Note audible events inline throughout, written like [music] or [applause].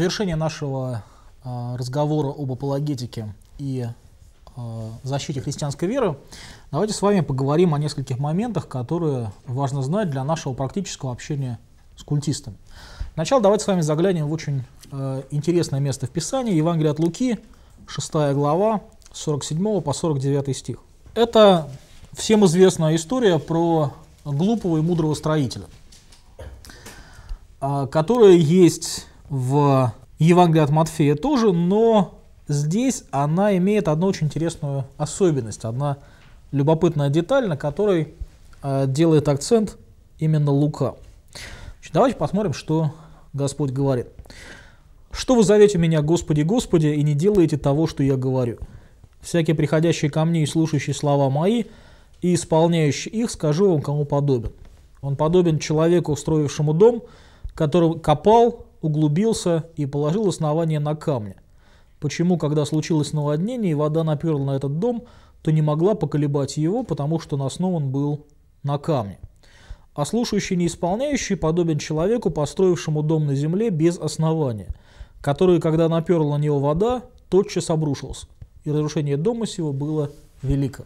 завершение нашего а, разговора об апологетике и а, защите христианской веры, давайте с вами поговорим о нескольких моментах, которые важно знать для нашего практического общения с культистами. Сначала давайте с вами заглянем в очень а, интересное место в Писании, Евангелие от Луки, 6 глава, 47 по 49 стих. Это всем известная история про глупого и мудрого строителя, который есть в Евангелии от Матфея тоже, но здесь она имеет одну очень интересную особенность, одна любопытная деталь, на которой э, делает акцент именно Лука. Значит, давайте посмотрим, что Господь говорит. «Что вы зовете меня, Господи, Господи, и не делаете того, что я говорю? всякие приходящие ко мне и слушающие слова мои, и исполняющий их, скажу вам, кому подобен. Он подобен человеку, устроившему дом, который копал, углубился и положил основание на камни. Почему, когда случилось наводнение и вода наперла на этот дом, то не могла поколебать его, потому что он основан был на камне. А слушающий неисполняющий подобен человеку, построившему дом на земле без основания, который, когда наперла на него вода, тотчас обрушился, и разрушение дома сего было велико.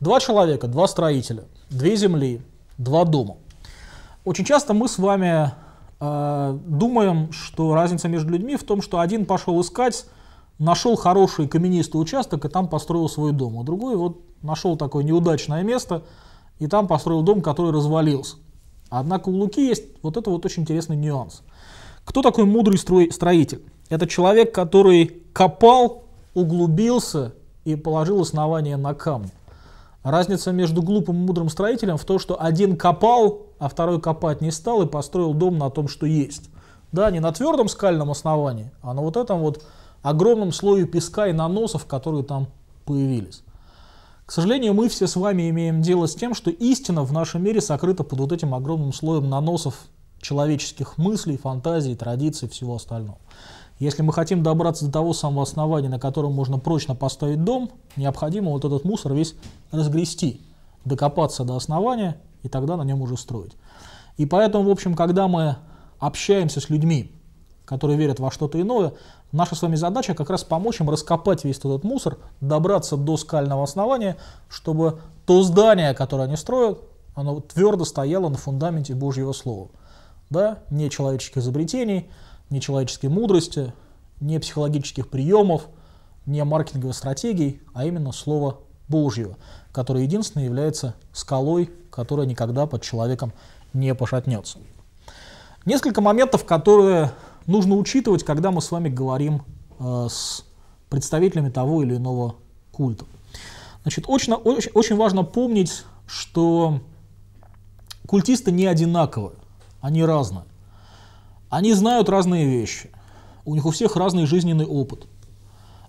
Два человека, два строителя, две земли, два дома. Очень часто мы с вами а, думаем, что разница между людьми в том, что один пошел искать, нашел хороший каменистый участок и там построил свой дом, а другой вот нашел такое неудачное место и там построил дом, который развалился. Однако у Луки есть вот это вот очень интересный нюанс. Кто такой мудрый строй строитель? Это человек, который копал, углубился и положил основание на камни. Разница между глупым и мудрым строителем в том, что один копал, а второй копать не стал и построил дом на том, что есть. Да, не на твердом скальном основании, а на вот этом вот огромном слое песка и наносов, которые там появились. К сожалению, мы все с вами имеем дело с тем, что истина в нашем мире сокрыта под вот этим огромным слоем наносов человеческих мыслей, фантазий, традиций и всего остального. Если мы хотим добраться до того самого основания, на котором можно прочно поставить дом, необходимо вот этот мусор весь разгрести, докопаться до основания и тогда на нем уже строить. И поэтому, в общем, когда мы общаемся с людьми, которые верят во что-то иное, наша с вами задача как раз помочь им раскопать весь этот мусор, добраться до скального основания, чтобы то здание, которое они строят, оно твердо стояло на фундаменте Божьего Слова. Да? Не человеческих изобретений, ни человеческой мудрости, ни психологических приемов, ни маркетинговых стратегий, а именно слово Божьего, которое единственное является скалой, которая никогда под человеком не пошатнется. Несколько моментов, которые нужно учитывать, когда мы с вами говорим э, с представителями того или иного культа. Значит, очень, очень, очень важно помнить, что культисты не одинаковы, они разные. Они знают разные вещи. У них у всех разный жизненный опыт.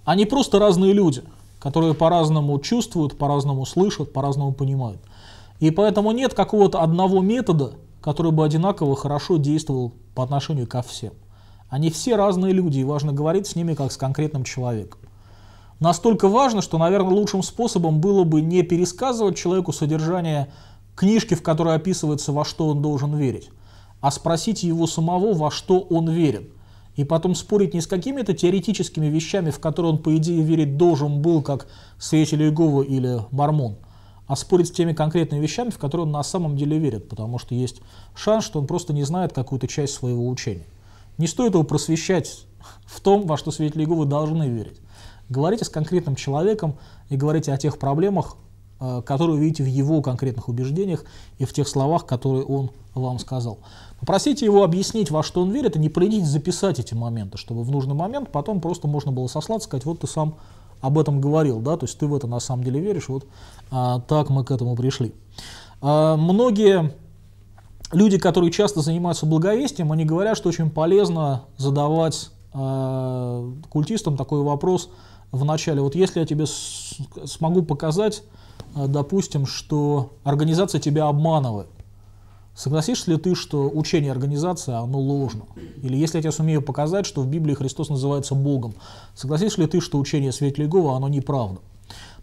Они просто разные люди, которые по-разному чувствуют, по-разному слышат, по-разному понимают. И поэтому нет какого-то одного метода, который бы одинаково хорошо действовал по отношению ко всем. Они все разные люди, и важно говорить с ними как с конкретным человеком. Настолько важно, что, наверное, лучшим способом было бы не пересказывать человеку содержание книжки, в которой описывается, во что он должен верить, а спросите его самого, во что он верит, И потом спорить не с какими-то теоретическими вещами, в которые он, по идее, верить должен был, как свидетель Иеговы или Мормон, а спорить с теми конкретными вещами, в которые он на самом деле верит, потому что есть шанс, что он просто не знает какую-то часть своего учения. Не стоит его просвещать в том, во что свидетели Иеговы должны верить. Говорите с конкретным человеком и говорите о тех проблемах, э, которые вы видите в его конкретных убеждениях и в тех словах, которые он вам сказал. Попросите его объяснить, во что он верит, и не поленитесь записать эти моменты, чтобы в нужный момент потом просто можно было сослаться, сказать, вот ты сам об этом говорил, да, то есть ты в это на самом деле веришь, вот а, так мы к этому пришли. А, многие люди, которые часто занимаются благовестием, они говорят, что очень полезно задавать а, культистам такой вопрос в начале, вот если я тебе с- смогу показать, а, допустим, что организация тебя обманывает, Согласишься ли ты, что учение организации, оно ложно? Или если я тебе сумею показать, что в Библии Христос называется Богом, согласишься ли ты, что учение Светлия Иегова, оно неправда?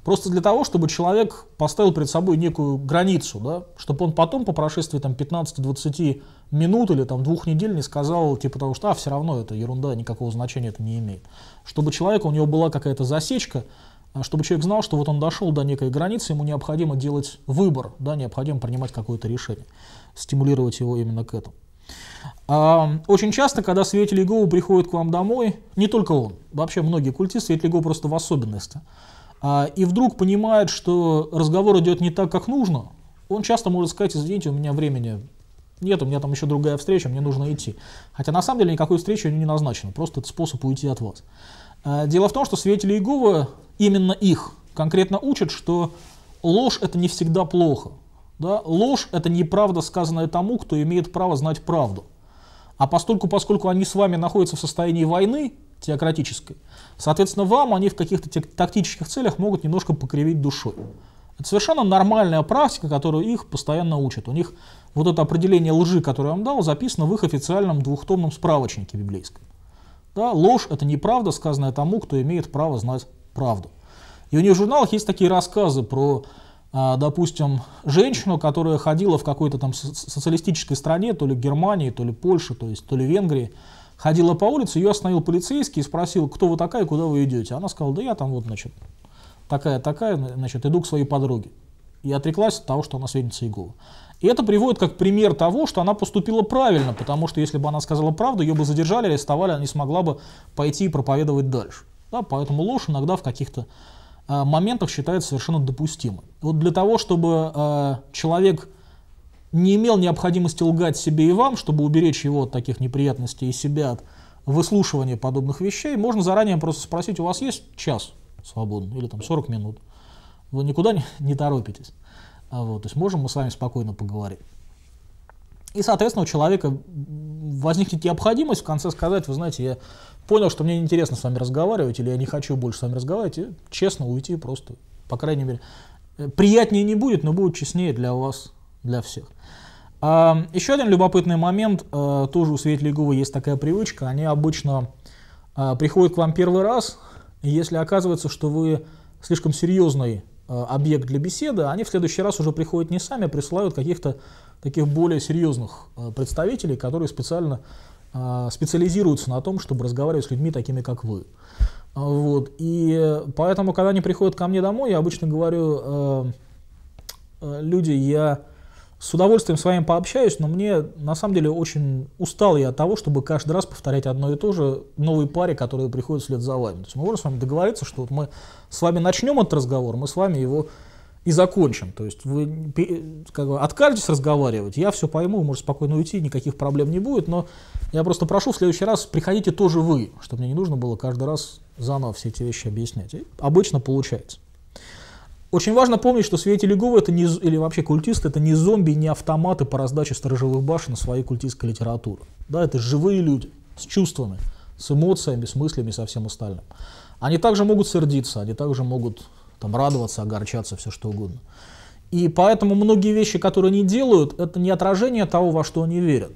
Просто для того, чтобы человек поставил перед собой некую границу, да, чтобы он потом по прошествии там, 15-20 минут или там, двух недель не сказал, типа того, что а, все равно это ерунда, никакого значения это не имеет. Чтобы человек, у него была какая-то засечка, а чтобы человек знал, что вот он дошел до некой границы, ему необходимо делать выбор, да, необходимо принимать какое-то решение, стимулировать его именно к этому. А, очень часто, когда свидетель Иеговы приходит к вам домой, не только он, вообще многие культисты, свидетели Иеговы просто в особенности, а, и вдруг понимает, что разговор идет не так, как нужно, он часто может сказать, извините, у меня времени нет, у меня там еще другая встреча, мне нужно идти. Хотя на самом деле никакой встречи не назначено, просто это способ уйти от вас. Э, дело в том, что свидетели Иеговы, именно их конкретно учат, что ложь это не всегда плохо. Да? Ложь это неправда, сказанная тому, кто имеет право знать правду. А поскольку поскольку они с вами находятся в состоянии войны теократической, соответственно, вам они в каких-то тактических целях могут немножко покривить душой. Это совершенно нормальная практика, которую их постоянно учат. У них вот это определение лжи, которое я вам дал, записано в их официальном двухтомном справочнике библейском. Да, ложь – это неправда, сказанная тому, кто имеет право знать правду. И у них в журналах есть такие рассказы про, а, допустим, женщину, которая ходила в какой-то там социалистической стране, то ли Германии, то ли Польше, то есть то ли Венгрии, ходила по улице, ее остановил полицейский и спросил, кто вы такая, куда вы идете. Она сказала, да я там вот, значит, такая-такая, значит, иду к своей подруге. И отреклась от того, что она свидетельница Иеговы. И это приводит как пример того, что она поступила правильно, потому что если бы она сказала правду, ее бы задержали, арестовали, она не смогла бы пойти и проповедовать дальше. Да, поэтому ложь иногда в каких-то э, моментах считается совершенно допустимой. Вот для того, чтобы э, человек не имел необходимости лгать себе и вам, чтобы уберечь его от таких неприятностей и себя от выслушивания подобных вещей, можно заранее просто спросить, у вас есть час свободный или там 40 минут? Вы никуда не, не торопитесь. А, вот, то есть можем мы с вами спокойно поговорить. И, соответственно, у человека возникнет необходимость в конце сказать, вы знаете, я понял, что мне неинтересно с вами разговаривать, или я не хочу больше с вами разговаривать, и честно уйти просто, по крайней мере. Э, приятнее не будет, но будет честнее для вас, для всех. А, еще один любопытный момент, э, тоже у свидетелей ГУВ есть такая привычка, они обычно э, приходят к вам первый раз, и если оказывается, что вы слишком серьезный Э, объект для беседы, они в следующий раз уже приходят не сами, а присылают каких-то таких более серьезных э, представителей, которые специально э, специализируются на том, чтобы разговаривать с людьми такими, как вы. Вот. И поэтому, когда они приходят ко мне домой, я обычно говорю, люди, я с удовольствием с вами пообщаюсь, но мне на самом деле очень устал я от того, чтобы каждый раз повторять одно и то же новой паре, которая приходит вслед за вами. То есть мы можем с вами договориться, что вот мы с вами начнем этот разговор, мы с вами его и закончим. То есть вы как бы, откажетесь разговаривать, я все пойму, вы можете спокойно уйти, никаких проблем не будет, но я просто прошу в следующий раз приходите тоже вы, чтобы мне не нужно было каждый раз заново все эти вещи объяснять. И обычно получается. Очень важно помнить, что свидетели Гува это не, или вообще культисты это не зомби, не автоматы по раздаче сторожевых башен своей культистской литературы. Да, это живые люди с чувствами, с эмоциями, с мыслями и со всем остальным. Они также могут сердиться, они также могут там, радоваться, огорчаться, все что угодно. И поэтому многие вещи, которые они делают, это не отражение того, во что они верят.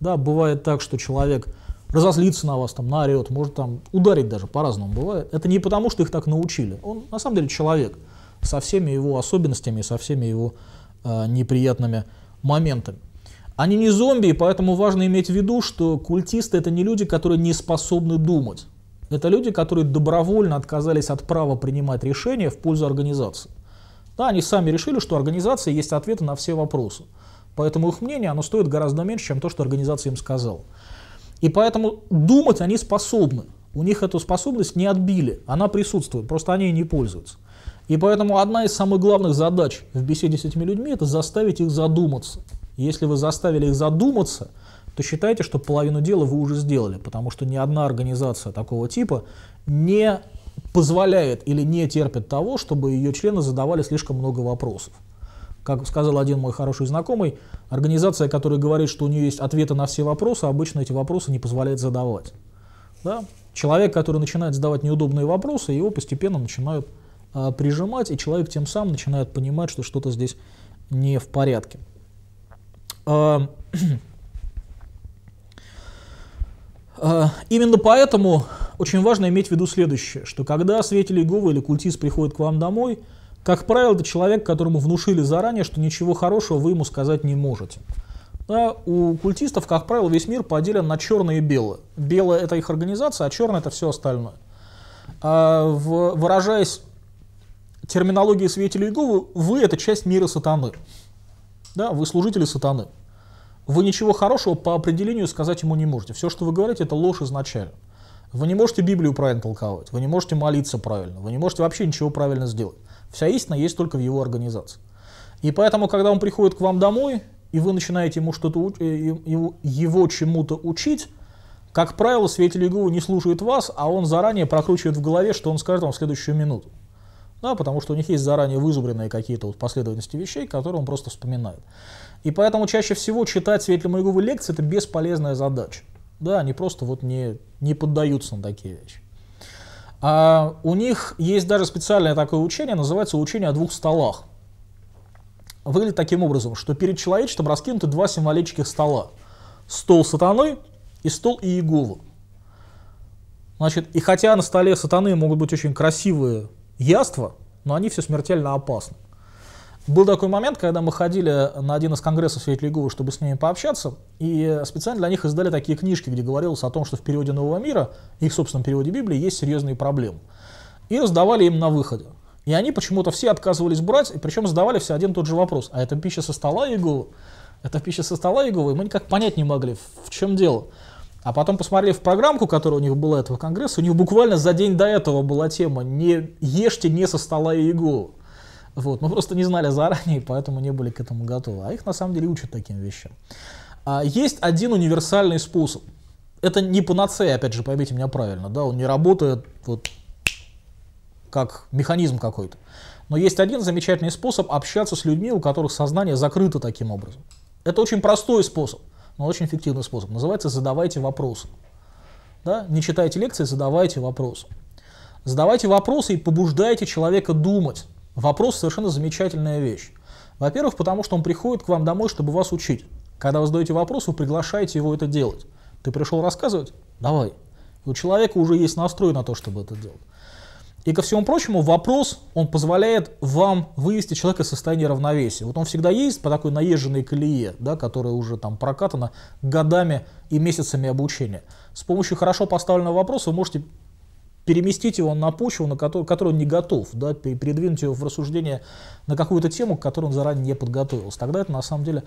Да, бывает так, что человек разозлится на вас, там, наорет, может там ударить даже, по-разному бывает. Это не потому, что их так научили. Он на самом деле человек – со всеми его особенностями со всеми его э, неприятными моментами. Они не зомби, и поэтому важно иметь в виду, что культисты это не люди, которые не способны думать. Это люди, которые добровольно отказались от права принимать решения в пользу организации. Да, они сами решили, что организация есть ответы на все вопросы. Поэтому их мнение, оно стоит гораздо меньше, чем то, что организация им сказала. И поэтому думать они способны. У них эту способность не отбили, она присутствует, просто они ей не пользуются. И поэтому одна из самых главных задач в беседе с этими людьми – это заставить их задуматься. если вы заставили их задуматься, то считайте, что половину дела вы уже сделали, потому что ни одна организация такого типа не позволяет или не терпит того, чтобы ее члены задавали слишком много вопросов. Как сказал один мой хороший знакомый, организация, которая говорит, что у нее есть ответы на все вопросы, обычно эти вопросы не позволяет задавать. Да? Человек, который начинает задавать неудобные вопросы, его постепенно начинают а, прижимать, и человек тем самым начинает понимать, что что-то здесь не в порядке. А, [clears throat] а, именно поэтому очень важно иметь в виду следующее, что когда свидетель Иеговы или культист приходит к вам домой, как правило, это человек, которому внушили заранее, что ничего хорошего вы ему сказать не можете. Да, у культистов, как правило, весь мир поделен на черное и белое. Белое – это их организация, а черное – это все остальное. А в, выражаясь терминологии свидетелей Иеговы, вы это часть мира сатаны. Да, вы служители сатаны. Вы ничего хорошего по определению сказать ему не можете. Все, что вы говорите, это ложь изначально. Вы не можете Библию правильно толковать, вы не можете молиться правильно, вы не можете вообще ничего правильно сделать. Вся истина есть только в его организации. И поэтому, когда он приходит к вам домой, и вы начинаете ему что-то, э, его, его чему-то учить, как правило, свидетель Иеговы не слушает вас, а он заранее прокручивает в голове, что он скажет вам в следующую минуту да, потому что у них есть заранее вызубренные какие-то вот последовательности вещей, которые он просто вспоминает. И поэтому чаще всего читать светло-маяговые лекции – это бесполезная задача. Да, они просто вот не, не поддаются на такие вещи. А у них есть даже специальное такое учение, называется «Учение о двух столах». Выглядит таким образом, что перед человечеством раскинуты два символических стола. Стол сатаны и стол Иеговы. Значит, и хотя на столе сатаны могут быть очень красивые яства, но они все смертельно опасны. Был такой момент, когда мы ходили на один из конгрессов Светлой Гувы, чтобы с ними пообщаться, и специально для них издали такие книжки, где говорилось о том, что в периоде Нового мира, и в собственном переводе Библии, есть серьезные проблемы. И раздавали им на выходе. И они почему-то все отказывались брать, и причем задавали все один тот же вопрос. А это пища со стола Иеговы? Это пища со стола Иеговы? И мы никак понять не могли, в чем дело. А потом, посмотрели в программку, которая у них была этого конгресса, у них буквально за день до этого была тема «Не ешьте не со стола и иглу». Вот. Мы просто не знали заранее, поэтому не были к этому готовы. А их на самом деле учат таким вещам. А есть один универсальный способ. Это не панацея, опять же, поймите меня правильно, да, он не работает вот как механизм какой-то. Но есть один замечательный способ общаться с людьми, у которых сознание закрыто таким образом. Это очень простой способ – но очень эффективный способ. Называется «задавайте вопросы». Да? Не читайте лекции, задавайте вопросы. Задавайте вопросы и побуждайте человека думать. Вопрос совершенно замечательная вещь. Во-первых, потому что он приходит к вам домой, чтобы вас учить. Когда вы задаете вопрос, вы приглашаете его это делать. Ты пришел рассказывать? Давай. И у человека уже есть настрой на то, чтобы это делать. И ко всему прочему, вопрос, он позволяет вам вывести человека из состояния равновесия. Вот он всегда есть по такой наезженной колее, да, которая уже там прокатана годами и месяцами обучения. С помощью хорошо поставленного вопроса вы можете переместить его на почву, на которую, которую он не готов, да, передвинуть его в рассуждение на какую-то тему, к которой он заранее не подготовился. Тогда это на самом деле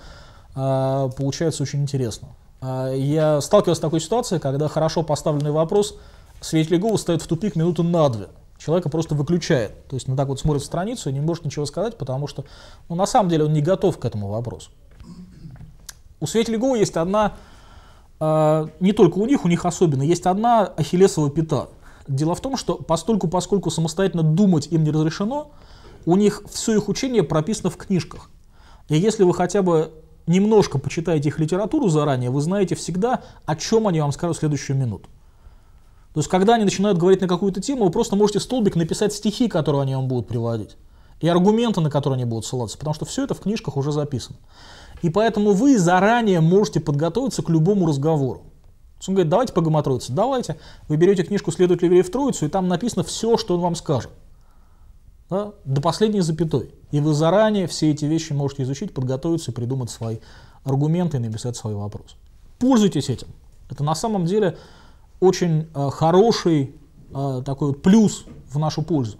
а, получается очень интересно. А, я сталкивался с такой ситуацией, когда хорошо поставленный вопрос свидетель Гова ставит в тупик минуту на две человека просто выключает. То есть он ну, так вот смотрит в страницу и не может ничего сказать, потому что ну, на самом деле он не готов к этому вопросу. У свидетелей ГО есть одна, э, не только у них, у них особенно, есть одна ахиллесова пята. Дело в том, что постольку, поскольку самостоятельно думать им не разрешено, у них все их учение прописано в книжках. И если вы хотя бы немножко почитаете их литературу заранее, вы знаете всегда, о чем они вам скажут в следующую минуту. То есть, когда они начинают говорить на какую-то тему, вы просто можете столбик написать стихи, которые они вам будут приводить, и аргументы, на которые они будут ссылаться, потому что все это в книжках уже записано. И поэтому вы заранее можете подготовиться к любому разговору. Он говорит, давайте по Троице. Давайте. Вы берете книжку «Следует ли вере в Троицу», и там написано все, что он вам скажет. Да? До последней запятой. И вы заранее все эти вещи можете изучить, подготовиться, придумать свои аргументы и написать свой вопрос. Пользуйтесь этим. Это на самом деле очень э, хороший э, такой вот плюс в нашу пользу.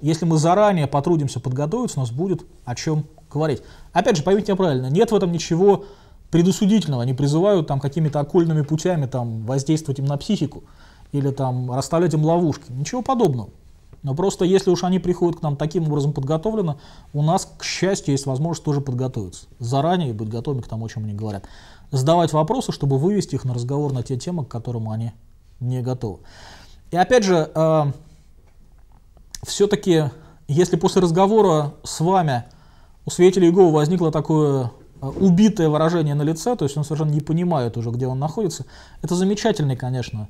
Если мы заранее потрудимся подготовиться, у нас будет о чем говорить. Опять же, поймите меня правильно, нет в этом ничего предусудительного. Они призывают там какими-то окольными путями там, воздействовать им на психику или там расставлять им ловушки. Ничего подобного. Но просто если уж они приходят к нам таким образом подготовлено, у нас, к счастью, есть возможность тоже подготовиться. Заранее быть готовыми к тому, о чем они говорят задавать вопросы, чтобы вывести их на разговор на те темы, к которым они не готовы. И опять же, э, все-таки, если после разговора с вами у свидетеля Иеговы возникло такое э, убитое выражение на лице, то есть он совершенно не понимает уже, где он находится, это замечательный, конечно,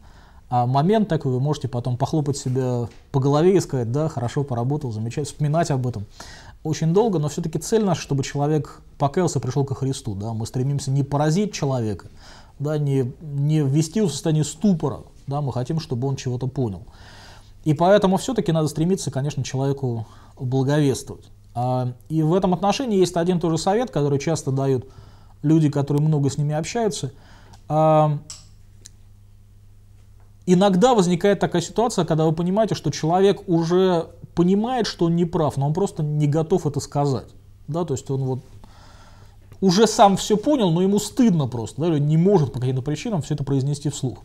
а, момент такой, вы можете потом похлопать себя по голове и сказать, да, хорошо поработал, замечательно, вспоминать об этом очень долго, но все-таки цель наша, чтобы человек покаялся и пришел ко Христу. Да? Мы стремимся не поразить человека, да, не, не ввести его в состояние ступора. Да? Мы хотим, чтобы он чего-то понял. И поэтому все-таки надо стремиться, конечно, человеку благовествовать. А, и в этом отношении есть один тоже совет, который часто дают люди, которые много с ними общаются. А, Иногда возникает такая ситуация, когда вы понимаете, что человек уже понимает, что он не прав, но он просто не готов это сказать. Да, то есть он вот уже сам все понял, но ему стыдно просто, да, или не может по каким-то причинам все это произнести вслух.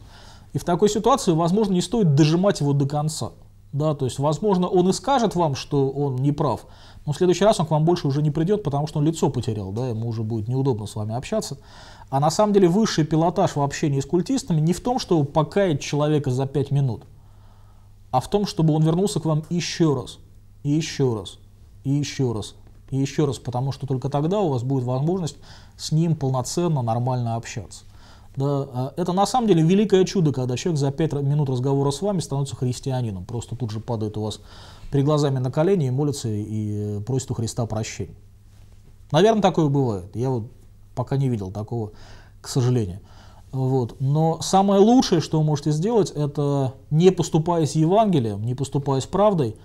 И в такой ситуации, возможно, не стоит дожимать его до конца. Да, то есть, возможно, он и скажет вам, что он не прав, но в следующий раз он к вам больше уже не придет, потому что он лицо потерял, да, ему уже будет неудобно с вами общаться. А на самом деле высший пилотаж в общении с культистами не в том, чтобы покаять человека за пять минут, а в том, чтобы он вернулся к вам еще раз, и еще раз, и еще раз, и еще раз, потому что только тогда у вас будет возможность с ним полноценно, нормально общаться. Да, а это на самом деле великое чудо, когда человек за 5 минут разговора с вами становится христианином. Просто тут же падает у вас при глазами на колени и молится и э, просит у Христа прощения. Наверное, такое бывает. Я вот пока не видел такого, к сожалению. Вот. Но самое лучшее, что вы можете сделать, это не поступаясь Евангелием, не поступаясь правдой,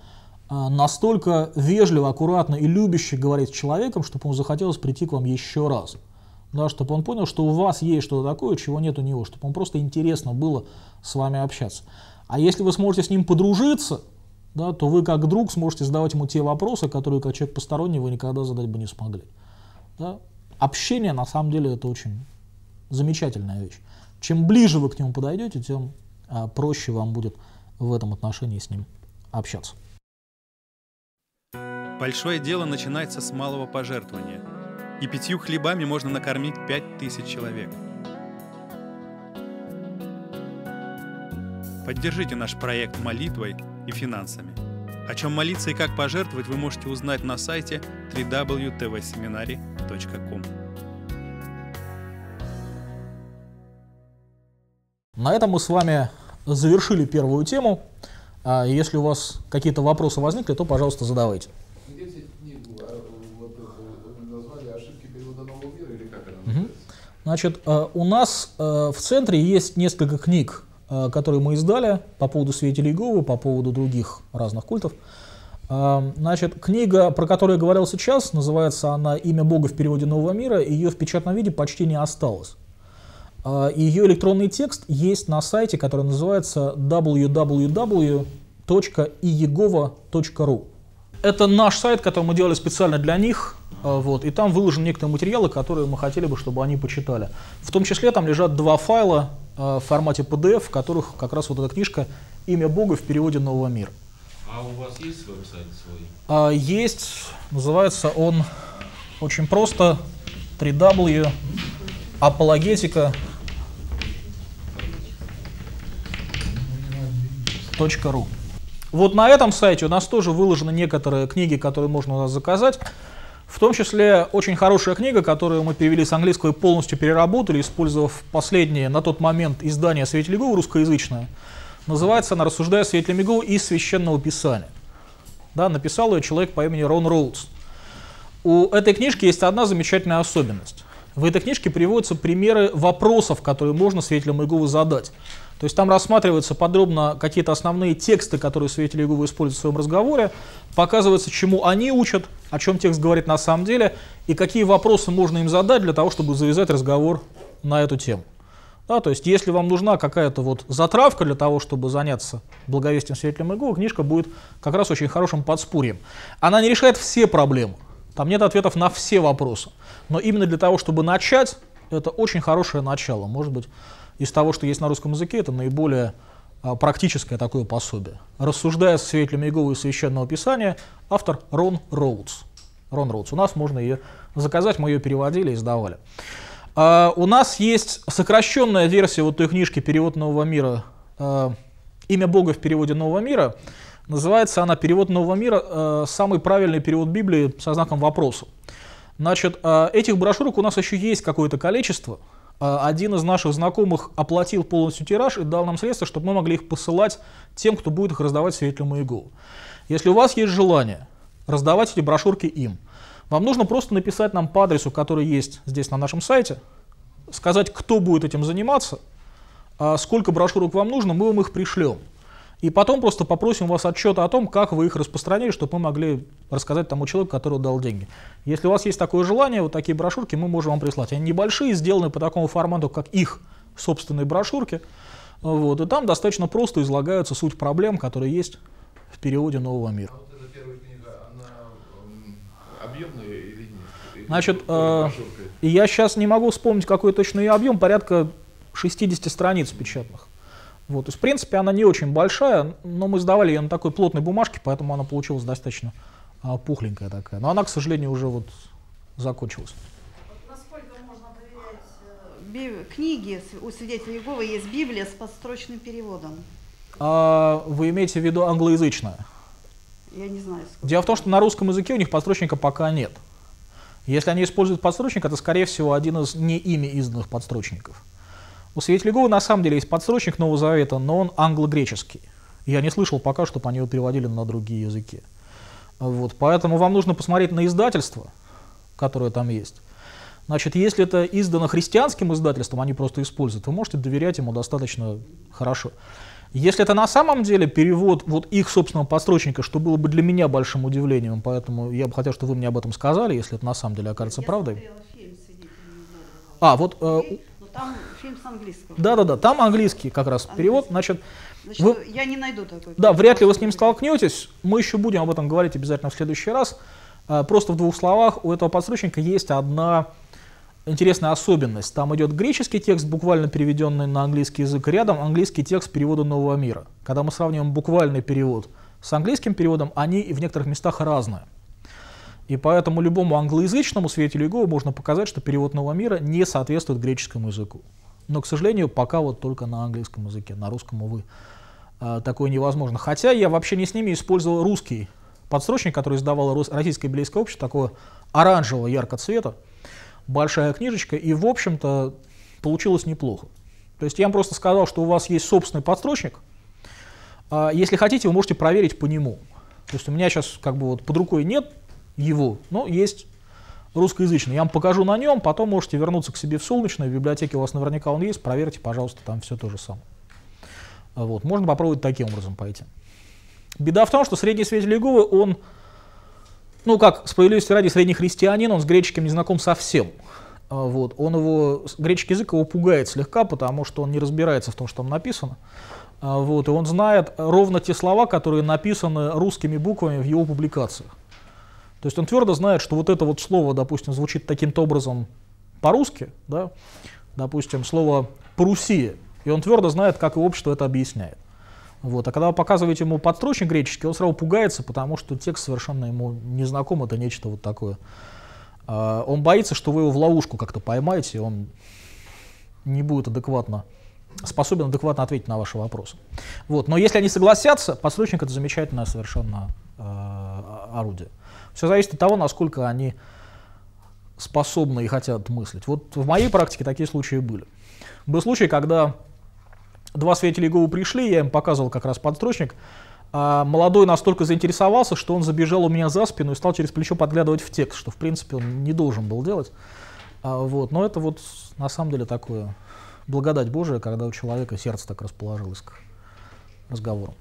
а настолько вежливо, аккуратно и любяще говорить с человеком, чтобы ему захотелось прийти к вам еще раз да, ну, чтобы он понял, что у вас есть что-то такое, чего нет у него, чтобы он просто интересно было с вами общаться. А если вы сможете с ним подружиться, да, то вы как друг сможете задавать ему те вопросы, которые как человек посторонний вы никогда задать бы не смогли. Да? Общение на самом деле это очень замечательная вещь. Чем ближе вы к нему подойдете, тем а, проще вам будет в этом отношении с ним общаться. Большое дело начинается с малого пожертвования – и пятью хлебами можно накормить пять тысяч человек. Поддержите наш проект молитвой и финансами. О чем молиться и как пожертвовать вы можете узнать на сайте www.tvseminary.com. На этом мы с вами завершили первую тему. А если у вас какие-то вопросы возникли, то, пожалуйста, задавайте. Значит, э, у нас э, в центре есть несколько книг, э, которые мы издали по поводу свидетелей Иеговы, по поводу других разных культов. Значит, книга, про которую я говорил сейчас, называется она «Имя Бога в переводе Нового мира», ее в печатном виде почти не осталось. Ее электронный текст есть на сайте, который называется www.iegova.ru. Это наш сайт, который мы делали специально для них – а, вот, и там выложены некоторые материалы, которые мы хотели бы, чтобы они почитали. В том числе там лежат два файла э, в формате PDF, в которых как раз вот эта книжка «Имя Бога в переводе «Нового мира». А у вас есть веб-сайт свой? А, есть. Называется он очень просто 3W апологетика Вот на этом сайте у нас тоже выложены некоторые книги, которые можно у нас заказать. В том числе очень хорошая книга, которую мы перевели с английского и полностью переработали, использовав последнее на тот момент издание Светили Гоу русскоязычное. Называется она «Рассуждая Светили Гоу из Священного Писания». Да, написал ее человек по имени Рон Роудс. У этой книжки есть одна замечательная особенность. В этой книжке приводятся примеры вопросов, которые можно свидетелям Иеговы задать. То есть там рассматриваются подробно какие-то основные тексты, которые свидетели Иеговы используют в своем разговоре, показывается, чему они учат, о чем текст говорит на самом деле, и какие вопросы можно им задать для того, чтобы завязать разговор на эту тему. Да, то есть, если вам нужна какая-то вот затравка для того, чтобы заняться благовестием свидетелем Иеговы, книжка будет как раз очень хорошим подспорьем. Она не решает все проблемы, там нет ответов на все вопросы. Но именно для того, чтобы начать, это очень хорошее начало. Может быть, из того, что есть на русском языке, это наиболее а, практическое такое пособие. Рассуждая с свидетелями Иеговы и Священного Писания, автор Рон Роудс. Рон Роудс. У нас можно ее заказать, мы ее переводили и издавали. А, у нас есть сокращенная версия вот той книжки «Перевод нового мира». А, «Имя Бога в переводе нового мира». Называется она «Перевод нового мира. самый правильный перевод Библии со знаком вопроса». Значит, этих брошюрок у нас еще есть какое-то количество – а, один из наших знакомых оплатил полностью тираж и дал нам средства, чтобы мы могли их посылать тем, кто будет их раздавать свидетелям ИГУ. Если у вас есть желание раздавать эти брошюрки им, вам нужно просто написать нам по адресу, который есть здесь на нашем сайте, сказать, кто будет этим заниматься, а сколько брошюрок вам нужно, мы вам их пришлем. И потом просто попросим у вас отчета о том, как вы их распространили, чтобы мы могли рассказать тому человеку, который дал деньги. Если у вас есть такое желание, вот такие брошюрки мы можем вам прислать. Они небольшие, сделаны по такому формату, как их собственные брошюрки. Вот, и там достаточно просто излагаются суть проблем, которые есть в переводе нового мира. А эм, Значит, э, я сейчас не могу вспомнить, какой точно объем, порядка 60 страниц печатных. Вот, то есть, в принципе, она не очень большая, но мы сдавали ее на такой плотной бумажке, поэтому она получилась достаточно а, пухленькая такая. Но она, к сожалению, уже вот закончилась. Вот э, книги у свидетелей Иеговы есть Библия с подстрочным переводом? А, вы имеете в виду англоязычная? Я не знаю. Сколько. Дело в том, что на русском языке у них подстрочника пока нет. Если они используют подстрочник, это, скорее всего, один из не ими изданных подстрочников. У Светлякова на самом деле есть подсрочник Нового Завета, но он англо-греческий. Я не слышал пока, чтобы они его переводили на другие языки. Вот, поэтому вам нужно посмотреть на издательство, которое там есть. Значит, если это издано христианским издательством, они просто используют, вы можете доверять ему достаточно хорошо. Если это на самом деле перевод вот их собственного подстрочника, что было бы для меня большим удивлением, поэтому я бы хотел, чтобы вы мне об этом сказали, если это на самом деле окажется я правдой. Фильм, а, вот... Э, там фильм с английского. Да, да, да. Там английский как раз английский. перевод. Значит, Значит вы... я не найду такой. Да, вряд ли вы с ним столкнетесь. Мы еще будем об этом говорить обязательно в следующий раз. А, просто в двух словах, у этого подсрочника есть одна интересная особенность. Там идет греческий текст, буквально переведенный на английский язык, рядом английский текст перевода Нового мира. Когда мы сравниваем буквальный перевод с английским переводом, они в некоторых местах разные. И поэтому любому англоязычному светилю Иеговы можно показать, что перевод Нового мира не соответствует греческому языку. Но, к сожалению, пока вот только на английском языке, на русском, увы, а, такое невозможно. Хотя я вообще не с ними использовал русский подсрочник, который издавал Российское библейское общество, такого оранжевого яркого цвета, большая книжечка, и, в общем-то, получилось неплохо. То есть я им просто сказал, что у вас есть собственный подстрочник, а, если хотите, вы можете проверить по нему. То есть у меня сейчас как бы вот под рукой нет его. Но есть русскоязычный. Я вам покажу на нем, потом можете вернуться к себе в Солнечную, в библиотеке у вас наверняка он есть, проверьте, пожалуйста, там все то же самое. Вот. Можно попробовать таким образом пойти. Беда в том, что средний свидетель Иеговы, он, ну как, справедливости ради, средний христианин, он с греческим не знаком совсем. А вот. Он его, греческий язык его пугает слегка, потому что он не разбирается в том, что там написано. А вот. И он знает ровно те слова, которые написаны русскими буквами в его публикациях. То есть он твердо знает, что вот это вот слово, допустим, звучит таким-то образом по-русски, да, допустим, слово "Пруссия", и он твердо знает, как его общество это объясняет. Вот. А когда вы показываете ему подстрочник греческий, он сразу пугается, потому что текст совершенно ему не знаком, это нечто вот такое. А, он боится, что вы его в ловушку как-то поймаете, и он не будет адекватно способен адекватно ответить на ваши вопросы. Вот. Но если они согласятся, подстрочник это замечательное совершенно э, орудие. Все зависит от того, насколько они способны и хотят мыслить. Вот в моей практике такие случаи были. Был случай, когда два свидетеля ГУ пришли, я им показывал как раз подстрочник, а молодой настолько заинтересовался, что он забежал у меня за спину и стал через плечо подглядывать в текст, что в принципе он не должен был делать. А, вот. Но это вот на самом деле такое благодать Божия, когда у человека сердце так расположилось к разговору.